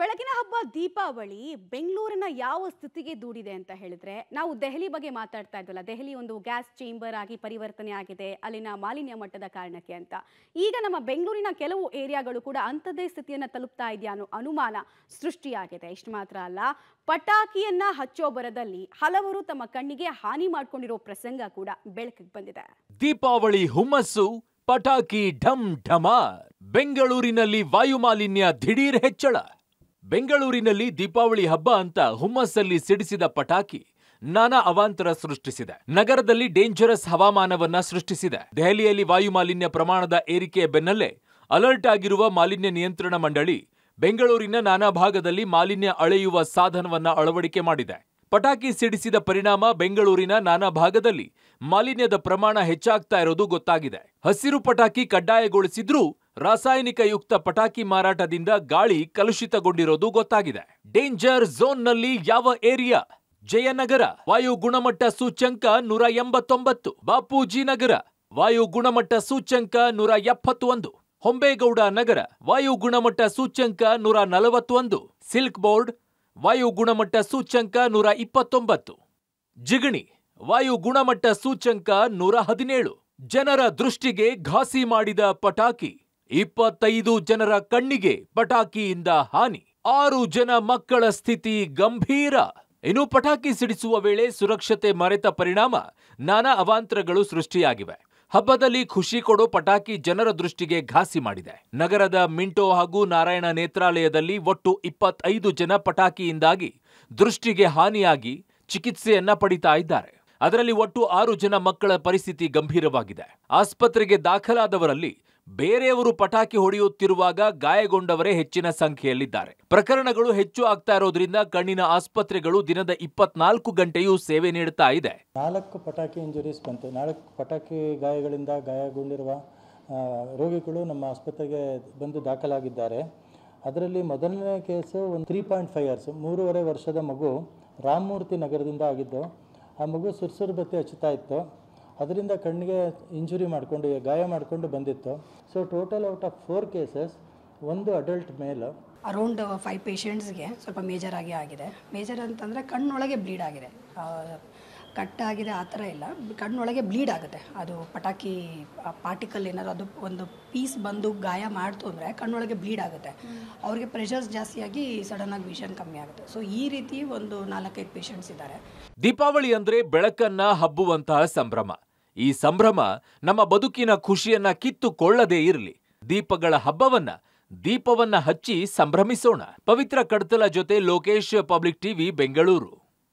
ಬೆಳಗಿನ ಹಬ್ಬ ದೀಪಾವಳಿ ಬೆಂಗಳೂರಿನ ಯಾವ ಸ್ಥಿತಿಗೆ ದೂಡಿದೆ ಅಂತ ಹೇಳಿದ್ರೆ ನಾವು ದೆಹಲಿ ಬಗ್ಗೆ ಮಾತಾಡ್ತಾ ಇದ್ವಲ್ಲ ದೆಹಲಿ ಒಂದು ಗ್ಯಾಸ್ ಚೇಂಬರ್ ಆಗಿ ಪರಿವರ್ತನೆ ಆಗಿದೆ ಅಲ್ಲಿನ ಮಾಲಿನ್ಯ ಮಟ್ಟದ ಕಾರಣಕ್ಕೆ ಅಂತ ಈಗ ನಮ್ಮ ಬೆಂಗಳೂರಿನ ಕೆಲವು ಏರಿಯಾಗಳು ಕೂಡ ಅಂಥದ್ದೇ ಸ್ಥಿತಿಯನ್ನು ತಲುಪ್ತಾ ಇದೆಯಾ ಅನ್ನೋ ಅನುಮಾನ ಸೃಷ್ಟಿಯಾಗಿದೆ ಇಷ್ಟು ಮಾತ್ರ ಅಲ್ಲ ಪಟಾಕಿಯನ್ನ ಹಚ್ಚೋ ಬರದಲ್ಲಿ ಹಲವರು ತಮ್ಮ ಕಣ್ಣಿಗೆ ಹಾನಿ ಮಾಡಿಕೊಂಡಿರೋ ಪ್ರಸಂಗ ಕೂಡ ಬೆಳಕಿಗೆ ಬಂದಿದೆ ದೀಪಾವಳಿ ಹುಮ್ಮಸ್ಸು ಪಟಾಕಿ ಢಮ್ ಢಮ ಬೆಂಗಳೂರಿನಲ್ಲಿ ವಾಯುಮಾಲಿನ್ಯ ದಿಢೀರ್ ಹೆಚ್ಚಳ ಬೆಂಗಳೂರಿನಲ್ಲಿ ದೀಪಾವಳಿ ಹಬ್ಬ ಅಂತ ಹುಮ್ಮಸ್ಸಲ್ಲಿ ಸಿಡಿಸಿದ ಪಟಾಕಿ ನಾನಾ ಅವಾಂತರ ಸೃಷ್ಟಿಸಿದೆ ನಗರದಲ್ಲಿ ಡೇಂಜರಸ್ ಹವಾಮಾನವನ್ನ ಸೃಷ್ಟಿಸಿದೆ ದೆಹಲಿಯಲ್ಲಿ ವಾಯು ಮಾಲಿನ್ಯ ಪ್ರಮಾಣದ ಏರಿಕೆಯ ಬೆನ್ನಲ್ಲೇ ಅಲರ್ಟ್ ಆಗಿರುವ ಮಾಲಿನ್ಯ ನಿಯಂತ್ರಣ ಮಂಡಳಿ ಬೆಂಗಳೂರಿನ ನಾನಾ ಭಾಗದಲ್ಲಿ ಮಾಲಿನ್ಯ ಅಳೆಯುವ ಸಾಧನವನ್ನ ಅಳವಡಿಕೆ ಮಾಡಿದೆ ಪಟಾಕಿ ಸಿಡಿಸಿದ ಪರಿಣಾಮ ಬೆಂಗಳೂರಿನ ನಾನಾ ಭಾಗದಲ್ಲಿ ಮಾಲಿನ್ಯದ ಪ್ರಮಾಣ ಹೆಚ್ಚಾಗ್ತಾ ಇರೋದು ಗೊತ್ತಾಗಿದೆ ಹಸಿರು ಪಟಾಕಿ ಕಡ್ಡಾಯಗೊಳಿಸಿದ್ರೂ ರಾಸಾಯನಿಕ ಯುಕ್ತ ಪಟಾಕಿ ಮಾರಾಟದಿಂದ ಗಾಳಿ ಕಲುಷಿತಗೊಂಡಿರೋದು ಗೊತ್ತಾಗಿದೆ ಡೇಂಜರ್ ಝೋನ್ನಲ್ಲಿ ಯಾವ ಏರಿಯಾ ಜಯನಗರ ವಾಯು ಗುಣಮಟ್ಟ ಸೂಚ್ಯಂಕ ನೂರ ಎಂಬತ್ತೊಂಬತ್ತು ಬಾಪೂಜಿ ನಗರ ವಾಯು ಗುಣಮಟ್ಟ ಸೂಚ್ಯಂಕ ನೂರ ಎಪ್ಪತ್ತೊಂದು ಹೊಂಬೇಗೌಡ ನಗರ ವಾಯು ಗುಣಮಟ್ಟ ಸೂಚ್ಯಂಕ ನೂರ ನಲವತ್ತೊಂದು ಸಿಲ್ಕ್ ಬೋರ್ಡ್ ವಾಯು ಗುಣಮಟ್ಟ ಸೂಚ್ಯಂಕ ನೂರ ಇಪ್ಪತ್ತೊಂಬತ್ತು ಜಿಗಣಿ ವಾಯು ಗುಣಮಟ್ಟ ಸೂಚ್ಯಂಕ ನೂರ ಹದಿನೇಳು ಜನರ ದೃಷ್ಟಿಗೆ ಘಾಸಿ ಮಾಡಿದ ಪಟಾಕಿ ಇಪ್ಪತ್ತೈದು ಜನರ ಕಣ್ಣಿಗೆ ಪಟಾಕಿಯಿಂದ ಹಾನಿ ಆರು ಜನ ಮಕ್ಕಳ ಸ್ಥಿತಿ ಗಂಭೀರ ಇನ್ನು ಪಟಾಕಿ ಸಿಡಿಸುವ ವೇಳೆ ಸುರಕ್ಷತೆ ಮರೆತ ಪರಿಣಾಮ ನಾನಾ ಅವಾಂತರಗಳು ಸೃಷ್ಟಿಯಾಗಿವೆ ಹಬ್ಬದಲ್ಲಿ ಖುಷಿ ಕೊಡೋ ಪಟಾಕಿ ಜನರ ದೃಷ್ಟಿಗೆ ಘಾಸಿ ಮಾಡಿದೆ ನಗರದ ಮಿಂಟೋ ಹಾಗೂ ನಾರಾಯಣ ನೇತ್ರಾಲಯದಲ್ಲಿ ಒಟ್ಟು ಇಪ್ಪತ್ತೈದು ಜನ ಪಟಾಕಿಯಿಂದಾಗಿ ದೃಷ್ಟಿಗೆ ಹಾನಿಯಾಗಿ ಚಿಕಿತ್ಸೆಯನ್ನ ಪಡಿತಾ ಇದ್ದಾರೆ ಅದರಲ್ಲಿ ಒಟ್ಟು ಆರು ಜನ ಮಕ್ಕಳ ಪರಿಸ್ಥಿತಿ ಗಂಭೀರವಾಗಿದೆ ಆಸ್ಪತ್ರೆಗೆ ದಾಖಲಾದವರಲ್ಲಿ ಬೇರೆಯವರು ಪಟಾಕಿ ಹೊಡೆಯುತ್ತಿರುವಾಗ ಗಾಯಗೊಂಡವರೇ ಹೆಚ್ಚಿನ ಸಂಖ್ಯೆಯಲ್ಲಿದ್ದಾರೆ ಪ್ರಕರಣಗಳು ಹೆಚ್ಚು ಆಗ್ತಾ ಇರೋದ್ರಿಂದ ಕಣ್ಣಿನ ಆಸ್ಪತ್ರೆಗಳು ದಿನದ ಇಪ್ಪತ್ನಾಲ್ಕು ಗಂಟೆಯೂ ಸೇವೆ ನೀಡುತ್ತಾ ಇದೆ ನಾಲ್ಕು ಪಟಾಕಿ ಇಂಜುರೀಸ್ ಬಂತು ನಾಲ್ಕು ಪಟಾಕಿ ಗಾಯಗಳಿಂದ ಗಾಯಗೊಂಡಿರುವ ರೋಗಿಗಳು ನಮ್ಮ ಆಸ್ಪತ್ರೆಗೆ ಬಂದು ದಾಖಲಾಗಿದ್ದಾರೆ ಅದರಲ್ಲಿ ಮೊದಲನೇ ಕೇಸು ಒಂದು ತ್ರೀ ಪಾಯಿಂಟ್ ಫೈವ್ ಇಯರ್ಸ್ ಮೂರುವರೆ ವರ್ಷದ ಮಗು ರಾಮಮೂರ್ತಿ ನಗರದಿಂದ ಆಗಿದ್ದು ಆ ಮಗು ಬತ್ತಿ ಹಚ್ಚುತ್ತಾ ಇತ್ತು ಅದರಿಂದ ಕಣ್ಣಿಗೆ ಇಂಜುರಿ ಮಾಡಿಕೊಂಡು ಗಾಯ ಮಾಡಿಕೊಂಡು ಬಂದಿತ್ತು so total out of four cases ಒಂದು ಅಡಲ್ಟ್ ಮೇಲ್ ಅರೌಂಡ್ ಫೈವ್ ಪೇಷಂಟ್ಸ್ಗೆ ಸ್ವಲ್ಪ ಮೇಜರ್ ಆಗಿ ಆಗಿದೆ ಮೇಜರ್ ಅಂತಂದರೆ ಕಣ್ಣೊಳಗೆ ಬ್ಲೀಡ್ ಆಗಿದೆ ಕಟ್ ಆಗಿದೆ ಆ ಥರ ಇಲ್ಲ ಕಣ್ಣೊಳಗೆ ಬ್ಲೀಡ್ ಆಗುತ್ತೆ ಅದು ಪಟಾಕಿ ಪಾರ್ಟಿಕಲ್ ಏನಾದ್ರು ಅದು ಒಂದು ಪೀಸ್ ಬಂದು ಗಾಯ ಮಾಡ್ತು ಅಂದರೆ ಕಣ್ಣೊಳಗೆ ಬ್ಲೀಡ್ ಆಗುತ್ತೆ ಅವ್ರಿಗೆ ಪ್ರೆಷರ್ಸ್ ಜಾಸ್ತಿಯಾಗಿ ಆಗಿ ವಿಷನ್ ಕಮ್ಮಿ ಆಗುತ್ತೆ ಸೊ ಈ ರೀತಿ ಒಂದು ನಾಲ್ಕೈದು ಪೇಷಂಟ್ಸ್ ಇದ್ದಾರೆ ದೀಪಾವಳಿ ಅಂದರೆ ಬೆಳಕನ್ನು ಹಬ್ಬುವಂತಹ ಸಂಭ್ರಮ ಈ ಸಂಭ್ರಮ ನಮ್ಮ ಬದುಕಿನ ಖುಷಿಯನ್ನ ಕಿತ್ತುಕೊಳ್ಳದೇ ಇರಲಿ ದೀಪಗಳ ಹಬ್ಬವನ್ನ ದೀಪವನ್ನ ಹಚ್ಚಿ ಸಂಭ್ರಮಿಸೋಣ ಪವಿತ್ರ ಕಡತಲ ಜೊತೆ ಲೋಕೇಶ್ ಪಬ್ಲಿಕ್ ಟಿವಿ ಬೆಂಗಳೂರು